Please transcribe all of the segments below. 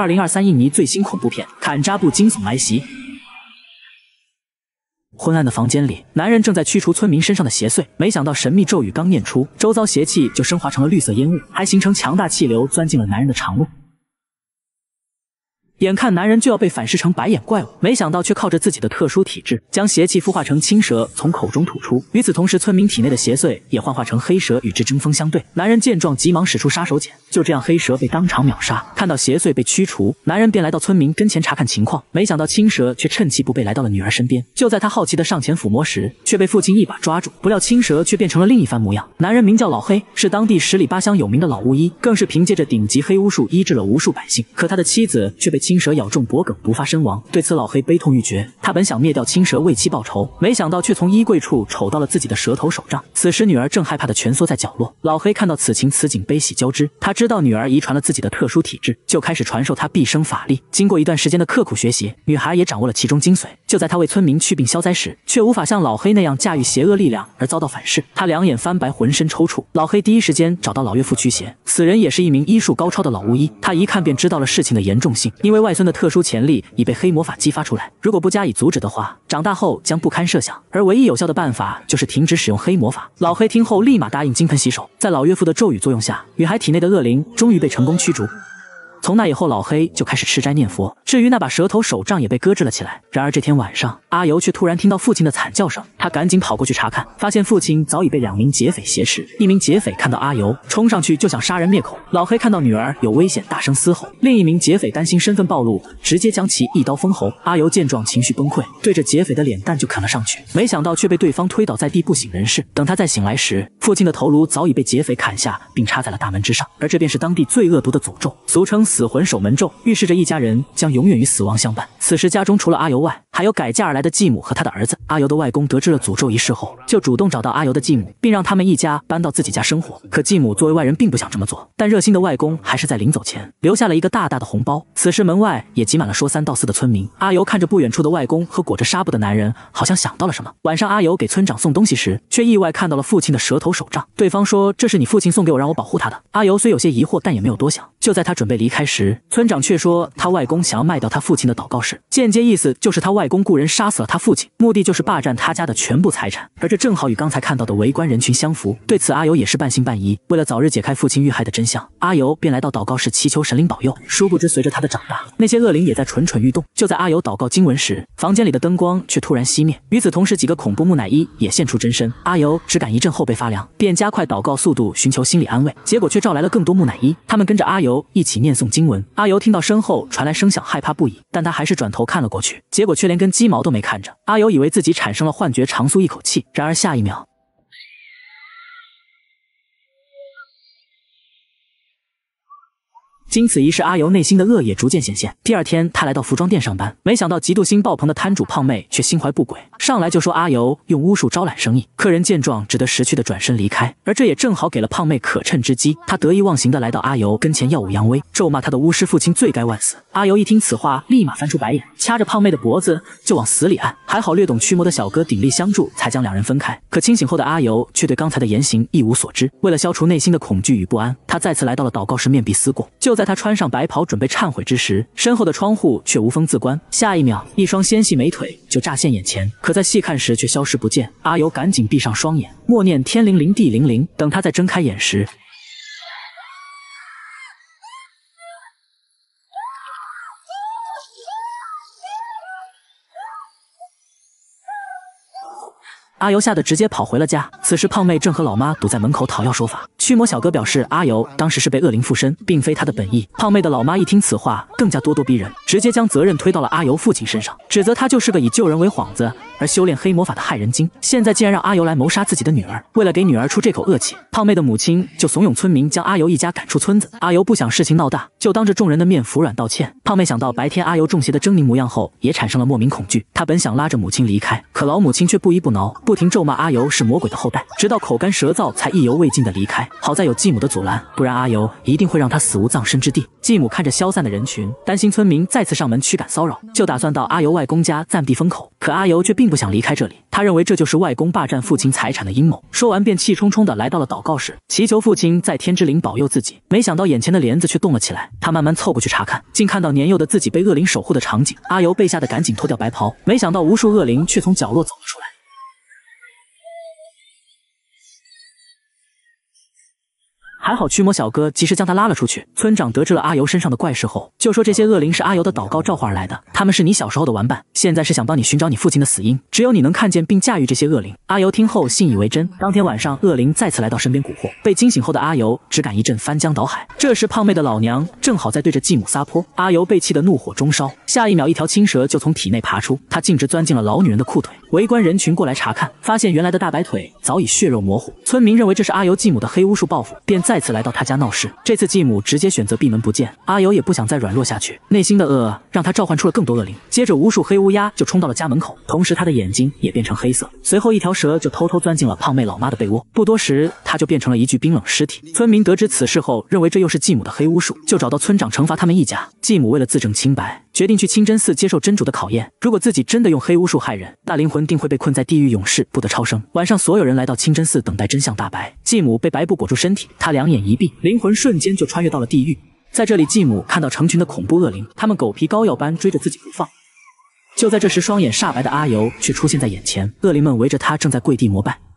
二零二三印尼最新恐怖片《坎扎布》惊悚来袭。昏暗的房间里，男人正在驱除村民身上的邪祟。没想到，神秘咒语刚念出，周遭邪气就升华成了绿色烟雾，还形成强大气流，钻进了男人的长路。眼看男人就要被反噬成白眼怪物，没想到却靠着自己的特殊体质，将邪气孵化成青蛇从口中吐出。与此同时，村民体内的邪祟也幻化成黑蛇与之争锋相对。男人见状，急忙使出杀手锏。就这样，黑蛇被当场秒杀。看到邪祟被驱除，男人便来到村民跟前查看情况。没想到青蛇却趁其不备来到了女儿身边。就在他好奇的上前抚摸时，却被父亲一把抓住。不料青蛇却变成了另一番模样。男人名叫老黑，是当地十里八乡有名的老巫医，更是凭借着顶级黑巫术医治了无数百姓。可他的妻子却被。青蛇咬中脖梗，毒发身亡。对此，老黑悲痛欲绝。他本想灭掉青蛇为妻报仇，没想到却从衣柜处瞅到了自己的蛇头手杖。此时，女儿正害怕的蜷缩在角落。老黑看到此情此景，悲喜交织。他知道女儿遗传了自己的特殊体质，就开始传授她毕生法力。经过一段时间的刻苦学习，女孩也掌握了其中精髓。就在她为村民祛病消灾时，却无法像老黑那样驾驭邪恶力量而遭到反噬。她两眼翻白，浑身抽搐。老黑第一时间找到老岳父驱邪。此人也是一名医术高超的老巫医，他一看便知道了事情的严重性，因为。外孙的特殊潜力已被黑魔法激发出来，如果不加以阻止的话，长大后将不堪设想。而唯一有效的办法就是停止使用黑魔法。老黑听后立马答应金盆洗手。在老岳父的咒语作用下，女孩体内的恶灵终于被成功驱逐。从那以后，老黑就开始吃斋念佛。至于那把蛇头手杖也被搁置了起来。然而这天晚上，阿尤却突然听到父亲的惨叫声，他赶紧跑过去查看，发现父亲早已被两名劫匪挟持。一名劫匪看到阿尤，冲上去就想杀人灭口。老黑看到女儿有危险，大声嘶吼。另一名劫匪担心身份暴露，直接将其一刀封喉。阿尤见状，情绪崩溃，对着劫匪的脸蛋就啃了上去。没想到却被对方推倒在地，不省人事。等他再醒来时，父亲的头颅早已被劫匪砍下，并插在了大门之上。而这便是当地最恶毒的诅咒，俗称。死魂守门咒预示着一家人将永远与死亡相伴。此时家中除了阿尤外，还有改嫁而来的继母和他的儿子。阿尤的外公得知了诅咒一事后，就主动找到阿尤的继母，并让他们一家搬到自己家生活。可继母作为外人，并不想这么做。但热心的外公还是在临走前留下了一个大大的红包。此时门外也挤满了说三道四的村民。阿尤看着不远处的外公和裹着纱布的男人，好像想到了什么。晚上，阿尤给村长送东西时，却意外看到了父亲的蛇头手杖。对方说：“这是你父亲送给我，让我保护他的。”阿尤虽有些疑惑，但也没有多想。就在他准备离开。开时，村长却说他外公想要卖掉他父亲的祷告室，间接意思就是他外公雇人杀死了他父亲，目的就是霸占他家的全部财产。而这正好与刚才看到的围观人群相符。对此，阿尤也是半信半疑。为了早日解开父亲遇害的真相，阿尤便来到祷告室祈求神灵保佑。殊不知，随着他的长大，那些恶灵也在蠢蠢欲动。就在阿尤祷告经文时，房间里的灯光却突然熄灭。与此同时，几个恐怖木乃伊也现出真身。阿尤只敢一阵后背发凉，便加快祷告速度，寻求心理安慰。结果却招来了更多木乃伊，他们跟着阿尤一起念诵。经文，阿尤听到身后传来声响，害怕不已，但他还是转头看了过去，结果却连根鸡毛都没看着。阿尤以为自己产生了幻觉，长舒一口气。然而下一秒。经此一事，阿尤内心的恶也逐渐显现。第二天，他来到服装店上班，没想到嫉妒心爆棚的摊主胖妹却心怀不轨，上来就说阿尤用巫术招揽生意。客人见状，只得识趣的转身离开。而这也正好给了胖妹可趁之机，她得意忘形的来到阿尤跟前，耀武扬威，咒骂他的巫师父亲罪该万死。阿尤一听此话，立马翻出白眼，掐着胖妹的脖子就往死里按。还好略懂驱魔的小哥鼎力相助，才将两人分开。可清醒后的阿尤却对刚才的言行一无所知。为了消除内心的恐惧与不安，他再次来到了祷告室，面壁思过。就在在他穿上白袍准备忏悔之时，身后的窗户却无风自关。下一秒，一双纤细美腿就乍现眼前，可在细看时却消失不见。阿尤赶紧闭上双眼，默念天灵灵地灵灵。等他再睁开眼时，阿尤吓得直接跑回了家。此时，胖妹正和老妈堵在门口讨要说法。驱魔小哥表示，阿尤当时是被恶灵附身，并非他的本意。胖妹的老妈一听此话，更加咄咄逼人，直接将责任推到了阿尤父亲身上，指责他就是个以救人为幌子。而修炼黑魔法的害人精，现在竟然让阿尤来谋杀自己的女儿。为了给女儿出这口恶气，胖妹的母亲就怂恿村民将阿尤一家赶出村子。阿尤不想事情闹大，就当着众人的面服软道歉。胖妹想到白天阿尤中邪的狰狞模样后，也产生了莫名恐惧。她本想拉着母亲离开，可老母亲却不依不挠，不停咒骂阿尤是魔鬼的后代，直到口干舌燥才意犹未尽的离开。好在有继母的阻拦，不然阿尤一定会让他死无葬身之地。继母看着消散的人群，担心村民再次上门驱赶骚扰，就打算到阿尤外公家暂避风口。可阿尤却并。不想离开这里，他认为这就是外公霸占父亲财产的阴谋。说完便气冲冲的来到了祷告室，祈求父亲在天之灵保佑自己。没想到眼前的帘子却动了起来，他慢慢凑过去查看，竟看到年幼的自己被恶灵守护的场景。阿尤被吓得赶紧脱掉白袍，没想到无数恶灵却从角落走了出来。还好驱魔小哥及时将他拉了出去。村长得知了阿尤身上的怪事后，就说这些恶灵是阿尤的祷告召唤而来的，他们是你小时候的玩伴，现在是想帮你寻找你父亲的死因。只有你能看见并驾驭这些恶灵。阿尤听后信以为真。当天晚上，恶灵再次来到身边蛊惑，被惊醒后的阿尤只敢一阵翻江倒海。这时，胖妹的老娘正好在对着继母撒泼，阿尤被气得怒火中烧。下一秒，一条青蛇就从体内爬出，他径直钻进了老女人的裤腿。围观人群过来查看，发现原来的大白腿早已血肉模糊。村民认为这是阿尤继母的黑巫术报复，便。再次来到他家闹事，这次继母直接选择闭门不见。阿尤也不想再软弱下去，内心的恶让他召唤出了更多恶灵。接着，无数黑乌鸦就冲到了家门口，同时他的眼睛也变成黑色。随后，一条蛇就偷偷钻进了胖妹老妈的被窝，不多时他就变成了一具冰冷尸体。村民得知此事后，认为这又是继母的黑巫术，就找到村长惩罚他们一家。继母为了自证清白。决定去清真寺接受真主的考验。如果自己真的用黑巫术害人，那灵魂定会被困在地狱，永世不得超生。晚上，所有人来到清真寺，等待真相大白。继母被白布裹住身体，她两眼一闭，灵魂瞬间就穿越到了地狱。在这里，继母看到成群的恐怖恶灵，他们狗皮膏药般追着自己不放。就在这时，双眼煞白的阿尤却出现在眼前，恶灵们围着他，正在跪地膜拜。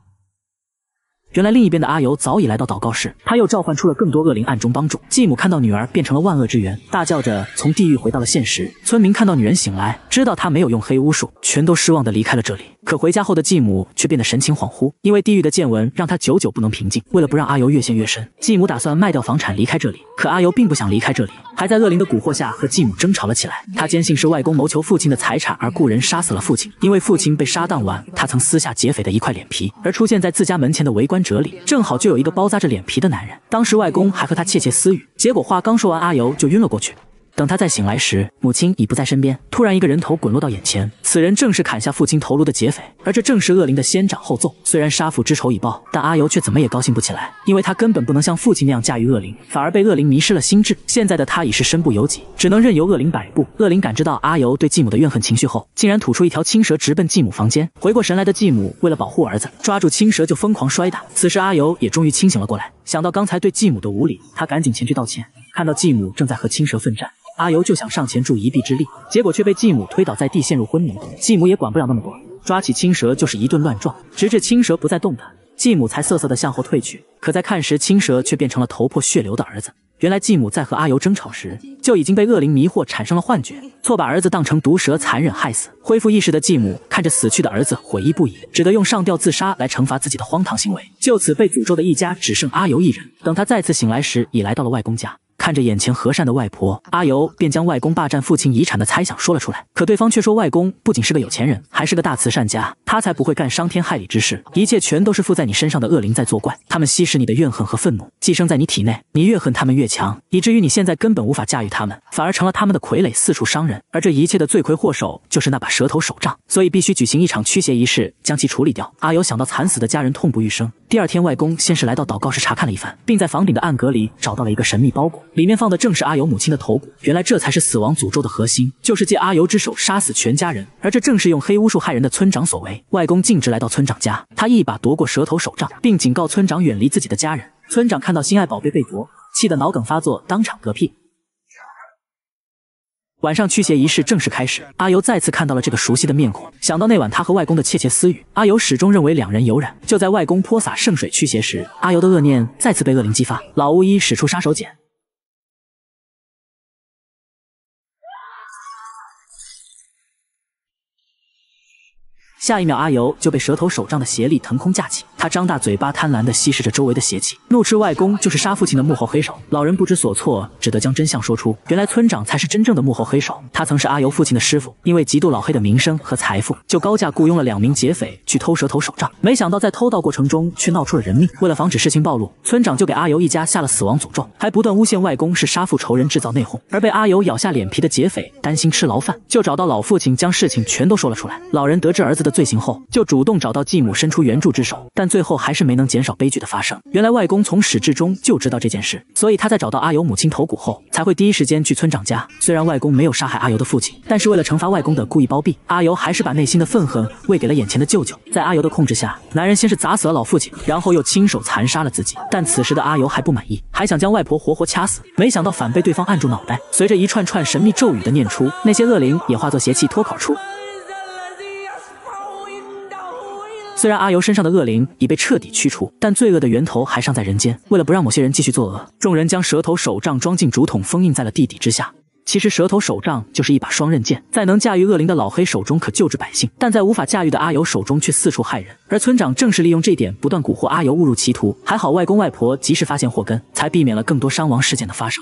原来另一边的阿尤早已来到祷告室，他又召唤出了更多恶灵暗中帮助继母。看到女儿变成了万恶之源，大叫着从地狱回到了现实。村民看到女人醒来，知道她没有用黑巫术，全都失望的离开了这里。可回家后的继母却变得神情恍惚，因为地狱的见闻让她久久不能平静。为了不让阿尤越陷越深，继母打算卖掉房产离开这里。可阿尤并不想离开这里，还在恶灵的蛊惑下和继母争吵了起来。他坚信是外公谋求父亲的财产而雇人杀死了父亲，因为父亲被杀当晚，他曾撕下劫匪的一块脸皮，而出现在自家门前的围观者里，正好就有一个包扎着脸皮的男人。当时外公还和他窃窃私语，结果话刚说完，阿尤就晕了过去。等他再醒来时，母亲已不在身边。突然，一个人头滚落到眼前，此人正是砍下父亲头颅的劫匪，而这正是恶灵的先斩后奏。虽然杀父之仇已报，但阿尤却怎么也高兴不起来，因为他根本不能像父亲那样驾驭恶灵，反而被恶灵迷失了心智。现在的他已是身不由己，只能任由恶灵摆布。恶灵感知到阿尤对继母的怨恨情绪后，竟然吐出一条青蛇，直奔继母房间。回过神来的继母为了保护儿子，抓住青蛇就疯狂摔打。此时阿尤也终于清醒了过来，想到刚才对继母的无礼，他赶紧前去道歉。看到继母正在和青蛇奋战，阿尤就想上前助一臂之力，结果却被继母推倒在地，陷入昏迷。继母也管不了那么多，抓起青蛇就是一顿乱撞，直至青蛇不再动弹，继母才瑟瑟的向后退去。可在看时，青蛇却变成了头破血流的儿子。原来继母在和阿尤争吵时，就已经被恶灵迷惑，产生了幻觉，错把儿子当成毒蛇，残忍害死。恢复意识的继母看着死去的儿子，悔意不已，只得用上吊自杀来惩罚自己的荒唐行为。就此被诅咒的一家只剩阿尤一人。等他再次醒来时，已来到了外公家。看着眼前和善的外婆，阿尤便将外公霸占父亲遗产的猜想说了出来。可对方却说，外公不仅是个有钱人，还是个大慈善家，他才不会干伤天害理之事。一切全都是附在你身上的恶灵在作怪，他们吸食你的怨恨和愤怒，寄生在你体内。你越恨他们越强，以至于你现在根本无法驾驭他们，反而成了他们的傀儡，四处伤人。而这一切的罪魁祸首就是那把蛇头手杖，所以必须举行一场驱邪仪式，将其处理掉。阿尤想到惨死的家人痛不欲生，第二天外公先是来到祷告室查看了一番，并在房顶的暗格里找到了一个神秘包裹。里面放的正是阿尤母亲的头骨，原来这才是死亡诅咒的核心，就是借阿尤之手杀死全家人，而这正是用黑巫术害人的村长所为。外公径直来到村长家，他一把夺过蛇头手杖，并警告村长远离自己的家人。村长看到心爱宝贝被夺，气得脑梗发作，当场嗝屁。晚上驱邪仪式正式开始，阿尤再次看到了这个熟悉的面孔，想到那晚他和外公的窃窃私语，阿尤始终认为两人有染。就在外公泼洒圣水驱邪时，阿尤的恶念再次被恶灵激发，老巫医使出杀手锏。下一秒，阿尤就被蛇头手杖的邪力腾空架起，他张大嘴巴，贪婪地吸食着周围的邪气，怒斥外公就是杀父亲的幕后黑手。老人不知所措，只得将真相说出：原来村长才是真正的幕后黑手。他曾是阿尤父亲的师傅，因为嫉妒老黑的名声和财富，就高价雇佣了两名劫匪去偷蛇头手杖。没想到在偷盗过程中却闹出了人命。为了防止事情暴露，村长就给阿尤一家下了死亡诅咒，还不断诬陷外公是杀父仇人，制造内讧。而被阿尤咬下脸皮的劫匪担心吃牢饭，就找到老父亲，将事情全都说了出来。老人得知儿子的。罪行后，就主动找到继母，伸出援助之手，但最后还是没能减少悲剧的发生。原来外公从始至终就知道这件事，所以他在找到阿尤母亲头骨后，才会第一时间去村长家。虽然外公没有杀害阿尤的父亲，但是为了惩罚外公的故意包庇，阿尤还是把内心的愤恨喂给了眼前的舅舅。在阿尤的控制下，男人先是砸死了老父亲，然后又亲手残杀了自己。但此时的阿尤还不满意，还想将外婆活活掐死，没想到反被对方按住脑袋。随着一串串神秘咒语的念出，那些恶灵也化作邪气脱口出。虽然阿尤身上的恶灵已被彻底驱除，但罪恶的源头还尚在人间。为了不让某些人继续作恶，众人将蛇头手杖装进竹筒，封印在了地底之下。其实蛇头手杖就是一把双刃剑，在能驾驭恶灵的老黑手中可救治百姓，但在无法驾驭的阿尤手中却四处害人。而村长正是利用这点，不断蛊惑阿尤误入歧途。还好外公外婆及时发现祸根，才避免了更多伤亡事件的发生。